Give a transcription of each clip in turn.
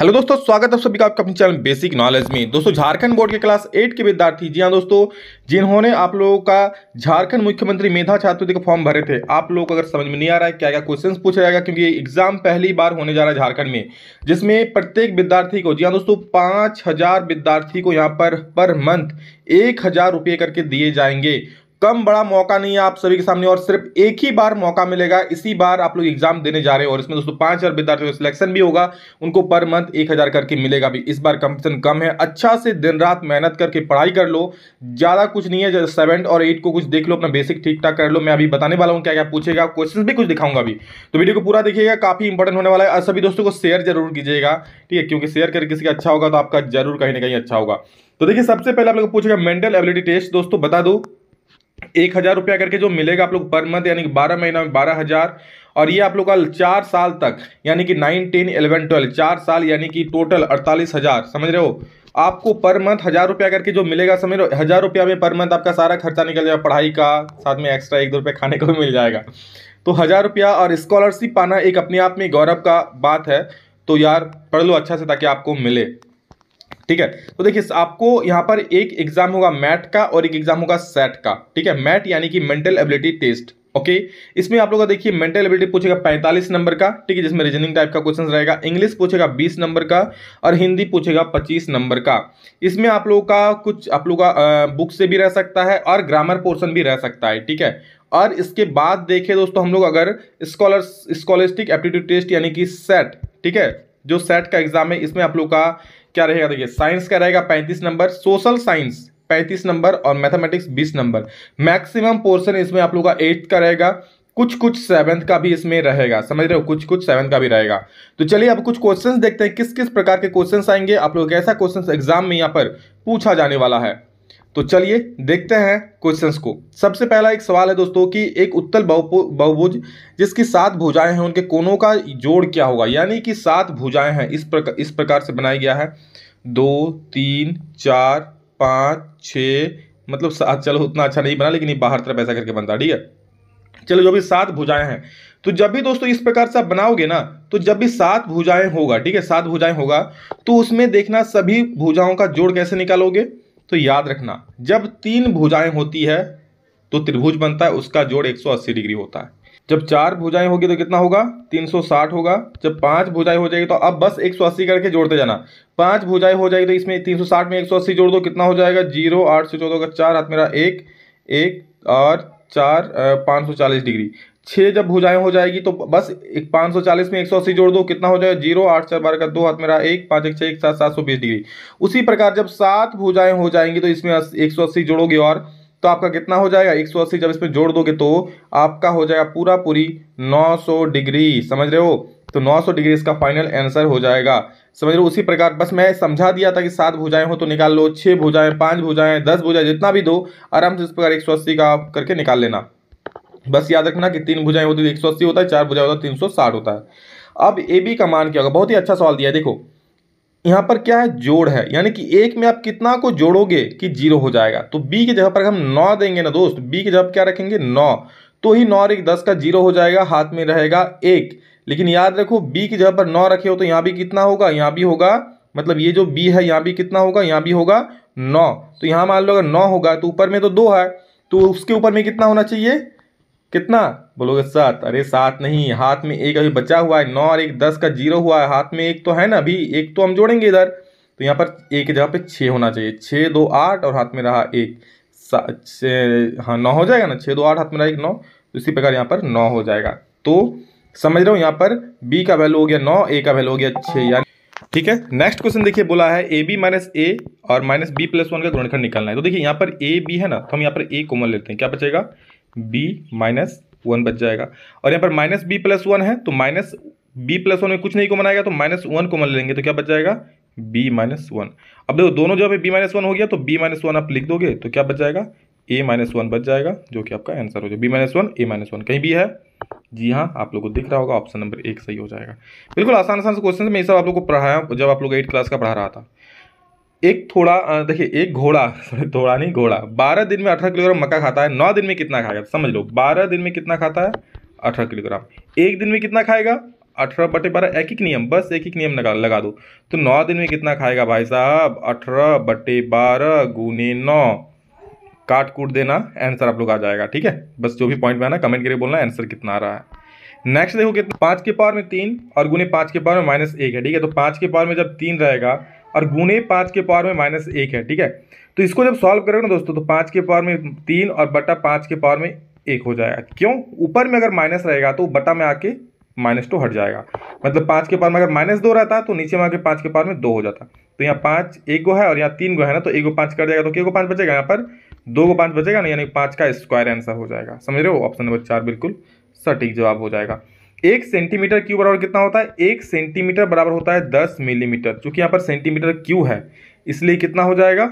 Hello दोस्तों स्वागत है सभी का आपका अपने चैनल बेसिक नॉलेज में दोस्तों झारखंड बोर्ड के क्लास एट के विद्यार्थी जी हाँ दोस्तों जिन्होंने आप लोगों का झारखंड मुख्यमंत्री मेधा छात्रवृत्ति का फॉर्म भरे थे आप लोगों को अगर समझ में नहीं आ रहा है क्या क्या क्वेश्चन पूछा जाएगा क्योंकि ये एग्जाम पहली बार होने जा रहा है झारखंड में जिसमें प्रत्येक विद्यार्थी को जी हाँ दोस्तों पाँच विद्यार्थी को यहाँ पर पर मंथ एक करके दिए जाएंगे कम बड़ा मौका नहीं है आप सभी के सामने और सिर्फ एक ही बार मौका मिलेगा इसी बार आप लोग एग्जाम देने जा रहे हो और इसमें दोस्तों पांच हजार विद्यार्थियों का सिलेक्शन भी होगा उनको पर मंथ एक हजार करके मिलेगा भी इस बार कंपटीशन कम है अच्छा से दिन रात मेहनत करके पढ़ाई कर लो ज़्यादा कुछ नहीं है सेवन और एट को कुछ देख लो अपना बेसिक ठीक ठाक कर लो मैं अभी बताने वाला हूँ क्या क्या पूछेगा क्वेश्चन भी कुछ दिखाऊंगा अभी तो वीडियो को पूरा देखिएगा काफ़ी इंपॉर्टेंट होने वाला है सभी दोस्तों को शेयर जरूर कीजिएगा ठीक है क्योंकि शेयर करके किसी का अच्छा होगा तो आपका जरूर कहीं ना कहीं अच्छा होगा तो देखिए सबसे पहले आप लोग पूछेगा मेंटल एबिलिटी टेस्ट दोस्तों बता दो एक हज़ार रुपया करके जो मिलेगा आप लोग पर मंथ यानी कि बारह महीना में बारह हज़ार और ये आप लोग का चार साल तक यानी कि नाइन टेन इलेवन ट्वेल्व चार साल यानी कि टोटल अड़तालीस हज़ार समझ रहे हो आपको पर मंथ हज़ार रुपया करके जो मिलेगा समझ रहे हो हज़ार रुपया में पर मंथ आपका सारा खर्चा निकल जाएगा पढ़ाई का साथ में एक्स्ट्रा एक दो रुपये खाने को भी मिल जाएगा तो हज़ार रुपया और स्कॉलरशिप पाना एक अपने आप में गौरव का बात है तो यार पढ़ लो अच्छा से ताकि आपको मिले ठीक है तो देखिए आपको यहाँ पर एक एग्जाम होगा मैट का और एक एग्जाम होगा सेट का ठीक है मैट यानी कि मेंटल एबिलिटी टेस्ट ओके इसमें आप लोग का देखिए मेंटल एबिलिटी पूछेगा 45 नंबर का ठीक है जिसमें रीजनिंग टाइप का क्वेश्चन रहेगा इंग्लिश पूछेगा 20 नंबर का और हिंदी पूछेगा 25 नंबर का इसमें आप लोगों का कुछ आप लोगों का बुक से भी रह सकता है और ग्रामर पोर्शन भी रह सकता है ठीक है और इसके बाद देखें दोस्तों हम लोग अगर स्कॉलर स्कॉलरस्टिक एप्टीट्यूड टेस्ट यानी कि सेट ठीक है जो सेट का एग्जाम है इसमें आप लोग का क्या रहेगा देखिए साइंस का रहेगा पैंतीस नंबर सोशल साइंस पैंतीस नंबर और मैथमेटिक्स बीस नंबर मैक्सिमम पोर्शन इसमें आप लोग का एट्थ का रहेगा कुछ कुछ सेवन्थ का भी इसमें रहेगा समझ रहे हो कुछ कुछ सेवन्थ का भी रहेगा तो चलिए अब कुछ क्वेश्चंस देखते हैं किस किस प्रकार के क्वेश्चंस आएंगे आप लोग कैसा क्वेश्चंस एग्जाम में यहाँ पर पूछा जाने वाला है तो चलिए देखते हैं क्वेश्चंस को सबसे पहला एक सवाल है दोस्तों कि एक उत्तल बहुभुज जिसकी सात भुजाएं हैं उनके कोनों का जोड़ क्या होगा यानी कि सात भुजाएं हैं इस प्रकार इस प्रकार से बनाया गया है दो तीन चार पाँच छ मतलब सात चलो उतना अच्छा नहीं बना लेकिन ये बाहर तरफ ऐसा करके बनता ठीक है चलो जो भी सात भुजाएं हैं तो जब भी दोस्तों इस प्रकार से आप बनाओगे ना तो जब भी सात भुजाएं होगा ठीक है सात भुजाएं होगा तो उसमें देखना सभी भुजाओं का जोड़ कैसे निकालोगे तो याद रखना जब तीन भुजाएं होती है तो त्रिभुज बनता है उसका जोड़ 180 डिग्री होता है जब चार भुजाएं होगी तो कितना होगा 360 होगा जब पांच भुजाएं हो जाएगी तो अब बस 180 करके जोड़ते जाना पांच भुजाएं हो जाएगी तो इसमें 360 में 180 जोड़ दो कितना हो जाएगा जीरो आठ सौ चौदह का चार हाथ मेरा एक एक और चार पाँच सौ चालीस डिग्री छः जब भुजाएं हो जाएगी तो बस एक पाँच सौ चालीस में एक सौ अस्सी जोड़ दो कितना हो जाएगा जीरो आठ चार बारह का दो हाथ मेरा एक पाँच एक छः एक सात सात सौ बीस डिग्री उसी प्रकार जब सात भुजाएं हो जाएंगी तो इसमें एक सौ अस्सी जोड़ोगे और तो आपका कितना हो जाएगा एक सौ अस्सी जब इसमें जोड़ दोगे तो आपका हो जाएगा पूरा पूरी सौ डिग्री समझ रहे हो तो सौ डिग्री इसका फाइनल आंसर हो जाएगा समझ रहे हो उसी प्रकार बस मैं समझा दिया था कि सात भुजाएं हो तो निकाल लो छः भुजाएं पाँच भुजाएं दस भुजाएं जितना भी दो आराम से इस प्रकार अस्सी का करके निकाल लेना बस याद रखना कि तीन भुजाएं होती है तो एक सौ अस्सी होता है चार भुजाएं होता है तो तीन सौ साठ होता है अब ए बी का मान क्या होगा बहुत ही अच्छा सवाल दिया है देखो यहाँ पर क्या है जोड़ है यानी कि एक में आप कितना को जोड़ोगे कि जीरो हो जाएगा तो बी की जगह पर हम नौ देंगे ना दोस्त बी की जगह क्या रखेंगे नौ तो ही नौ और एक दस का जीरो हो जाएगा हाथ में रहेगा एक लेकिन याद रखो बी की जगह पर नौ रखे हो तो यहाँ भी कितना होगा यहाँ भी होगा मतलब ये जो बी है यहाँ भी कितना होगा यहाँ भी होगा नौ तो यहाँ मान लो अगर नौ होगा तो ऊपर में तो दो है तो उसके ऊपर में कितना होना चाहिए कितना बोलोगे सात अरे सात नहीं हाथ में एक अभी बचा हुआ है नौ और एक दस का जीरो हुआ है हाथ में एक तो है ना अभी एक तो हम जोड़ेंगे इधर तो यहाँ पर एक जगह पे छः होना चाहिए छः दो आठ और हाथ में रहा एक छः हाँ नौ हो जाएगा ना छः दो आठ हाथ में रहा एक नौ तो इसी प्रकार यहाँ पर नौ हो जाएगा तो समझ रहे हो यहाँ पर बी का वैल्यू हो गया नौ ए का वैल्यू हो गया छः यानी ठीक है नेक्स्ट क्वेश्चन देखिए बोला है ए बी माइनस ए और माइनस बी प्लस वन का गुणनखंड निकालना है तो देखिए यहाँ पर ए बी है ना तो हम यहाँ पर ए कॉमन लेते हैं क्या बचेगा बी माइनस वन बच जाएगा और यहाँ पर माइनस बी प्लस वन है तो माइनस बी प्लस वन में कुछ नहीं को मनाएगा तो माइनस वन को मन लेंगे तो क्या बच जाएगा बी माइनस वन अब देखो दोनों जगह पे बी माइनस वन हो गया तो बी माइनस वन आप लिख दोगे तो क्या बच जाएगा ए माइनस वन बच जाएगा जो कि आपका आंसर हो जाएगा B minus one A minus one कहीं भी है जी हाँ आप लोग को दिख रहा होगा ऑप्शन नंबर एक सही हो जाएगा बिल्कुल आसान आसान से क्वेश्चन मैं ये सब आप लोग को पढ़ाया जब आप लोग एट क्लास का पढ़ा रहा था एक थोड़ा देखिए एक घोड़ा थोड़ा नहीं घोड़ा बारह दिन में अठारह किलोग्राम मक्का खाता है नौ दिन में कितना खाएगा समझ लो बारह दिन में कितना खाता है अठारह किलोग्राम एक दिन में कितना खाएगा अठारह बटे बारह एक एक नियम बस एक एक नियम लगा लगा दो तो नौ दिन में कितना खाएगा भाई साहब अठारह बटे बारह गुने नौ काट कूट देना आंसर आप लोग आ जाएगा ठीक है बस जो भी पॉइंट में आना कमेंट करके बोलना आंसर कितना आ रहा है नेक्स्ट देखो कितना पाँच के पावर में तीन और गुने पाँच के पावर में माइनस एक है ठीक है तो पाँच के पावर में जब तीन रहेगा और गुने पाँच के पावर में माइनस एक है ठीक है तो इसको जब सॉल्व करोगे ना दोस्तों तो पाँच के पावर में तीन और बटा पाँच के पावर में एक हो जाएगा क्यों ऊपर में अगर माइनस रहेगा तो बटा में आके माइनस टू हट जाएगा मतलब पाँच के पावर में अगर माइनस दो रहता तो नीचे में आके पाँच के पावर में दो हो जाता तो यहाँ पाँच एक गो है और यहाँ तीन गो है ना तो एक गो पाँच कर जाएगा तो के गो पाँच बचेगा यहाँ पर दो गो पाँच बचेगा ना यानी पाँच का स्क्वायर आंसर हो जाएगा समझ रहे हो ऑप्शन नंबर चार बिल्कुल सटीक जवाब हो जाएगा एक सेंटीमीटर क्यू बराबर कितना होता है एक सेंटीमीटर बराबर होता है दस मिलीमीटर चूंकि यहाँ पर सेंटीमीटर क्यू है इसलिए कितना हो जाएगा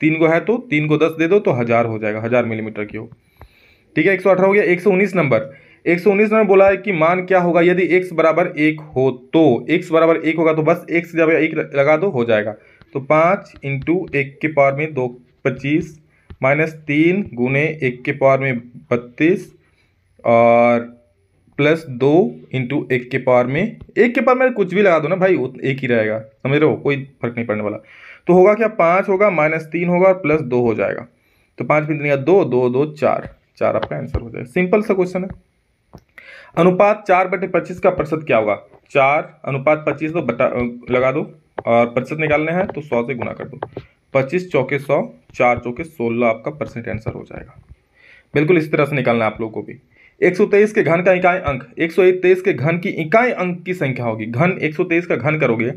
तीन को है तो तीन को दस दे दो तो हज़ार हो जाएगा हज़ार मिलीमीटर क्यू ठीक है एक सौ अठारह हो गया एक सौ उन्नीस नंबर एक सौ उन्नीस नंबर बोला है कि मान क्या होगा यदि एक्स बराबर एक हो तो एक्स बराबर एक होगा तो बस एक्स जब एक लगा दो हो जाएगा तो पाँच इंटू एक के पावर में दो पच्चीस माइनस तीन गुने एक के पावर में बत्तीस और प्लस दो इंटू एक के पावर में एक के पावर में कुछ भी लगा दो ना भाई एक ही रहेगा समझ रहे हो कोई फर्क नहीं पड़ने वाला तो होगा क्या पाँच होगा माइनस तीन होगा और प्लस दो हो जाएगा तो पाँच में तीन दो दो दो चार चार आपका आंसर हो जाएगा सिंपल सा क्वेश्चन है अनुपात चार बटे पच्चीस का प्रतिशत क्या होगा चार अनुपात पच्चीस तो बटा लगा दो और प्रतिशत निकालने हैं तो सौ से गुना कर दो पच्चीस चौके सौ चार चौके सोलह आपका परसेंट आंसर हो जाएगा बिल्कुल इस तरह से निकालना है आप लोगों को भी 123 के घन का इकाई अंक 123 के घन की इकाई अंक की संख्या होगी घन 123 का घन करोगे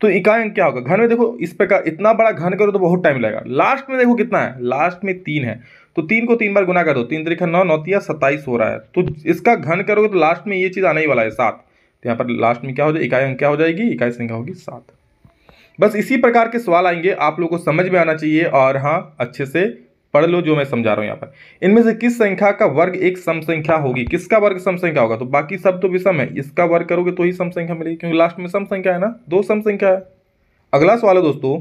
तो इकाई अंक क्या होगा घन में देखो इस पे का इतना बड़ा घन करो तो बहुत टाइम लगेगा लास्ट में देखो कितना है लास्ट में तीन है तो तीन को तीन बार गुना कर दो तीन तरीका नौ नौतिया सत्ताईस हो रहा है तो इसका घन करोगे तो लास्ट में ये चीज़ आने ही वाला है सात तो यहाँ पर लास्ट में क्या हो जाए इकाई अंक क्या हो जाएगी इकाई संख्या होगी सात बस इसी प्रकार के सवाल आएंगे आप लोगों को समझ में आना चाहिए और हाँ अच्छे से पढ़ लो जो मैं समझा रहा हूँ यहाँ पर इनमें से किस संख्या का वर्ग एक सम संख्या होगी किसका वर्ग सम संख्या होगा तो बाकी सब तो विषम है इसका वर्ग करोगे तो ही सम संख्या मिलेगी क्योंकि लास्ट में सम संख्या है ना दो सम संख्या है अगला सवाल है दोस्तों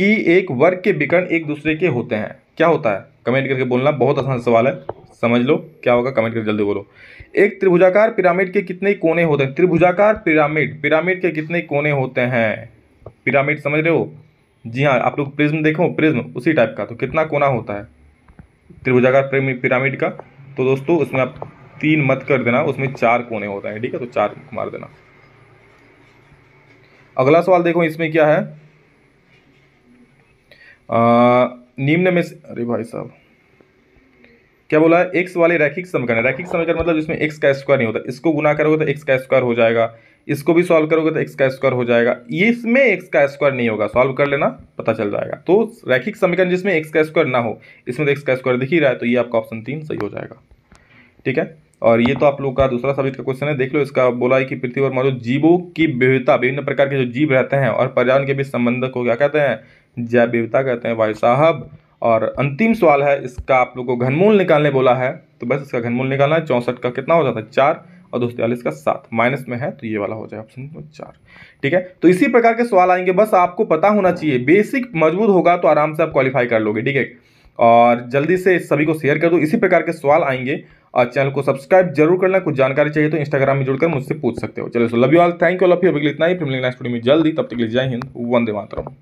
कि एक वर्ग के विकर्ण एक दूसरे के होते हैं क्या होता है कमेंट करके बोलना बहुत आसान सवाल है समझ लो क्या होगा कमेंट करके जल्दी बोलो एक त्रिभुजाकार पिरामिड के कितने कोने होते हैं त्रिभुजाकार पिरामिड पिरामिड के कितने कोने होते हैं पिरामिड समझ रहे हो जी हाँ आप लोग प्रिज्म देखो प्रिज्म उसी टाइप का तो कितना कोना होता है त्रिभुजाकार पिरामिड का तो दोस्तों उसमें आप तीन मत कर देना उसमें चार कोने होते हैं ठीक है तो चार मार देना अगला सवाल देखो इसमें क्या है निम्न में अरे भाई साहब क्या बोला है एक्स वाले रैखिक समीकरण रैखिक समीकरण मतलब जिसमें एक्स का स्क्वायर नहीं होता इसको गुना करोगे तो एक्स का स्क्वायर हो जाएगा इसको भी सॉल्व करोगे तो एक्स का स्क्वायर हो जाएगा ये इसमें एक्स का स्क्वायर नहीं होगा सॉल्व कर लेना पता चल जाएगा तो रैखिक समीकरण जिसमें एक्स का स्क्वायर ना हो इसमें तो एक्स का स्क्वायर दिख ही रहा है तो ये आपका ऑप्शन तीन सही हो जाएगा ठीक है और ये तो आप लोग का दूसरा सब्जेक्ट का क्वेश्चन है देख लो इसका बोला है कि पृथ्वी पर मौजूद जीवों की विविधता विभिन्न प्रकार के जो जीव रहते हैं और पर्यावरण के बीच संबंध को क्या कहते हैं जैव विविधता कहते हैं भाई साहब और अंतिम सवाल है इसका आप लोग को घनमूल निकालने बोला है तो बस इसका घनमूल निकालना है चौंसठ का कितना हो जाता है चार और दो सौ का सात माइनस में है तो ये वाला हो जाए ऑप्शन नंबर चार ठीक है तो इसी प्रकार के सवाल आएंगे बस आपको पता होना हाँ। चाहिए बेसिक मजबूत होगा तो आराम से आप क्वालिफाई कर लोगे ठीक है और जल्दी से सभी को शेयर कर दो इसी प्रकार के सवाल आएंगे और चैनल को सब्सक्राइब जरूर करना कुछ जानकारी चाहिए तो इंस्टाग्राम में जुड़कर मुझसे पूछ सकते हो चलो so love you all thank you love you अभी इतना ही फिर मिलेंगे नेक्स्ट वीडियो में जल्दी तब तक ले जय हिंद वंदे मातरम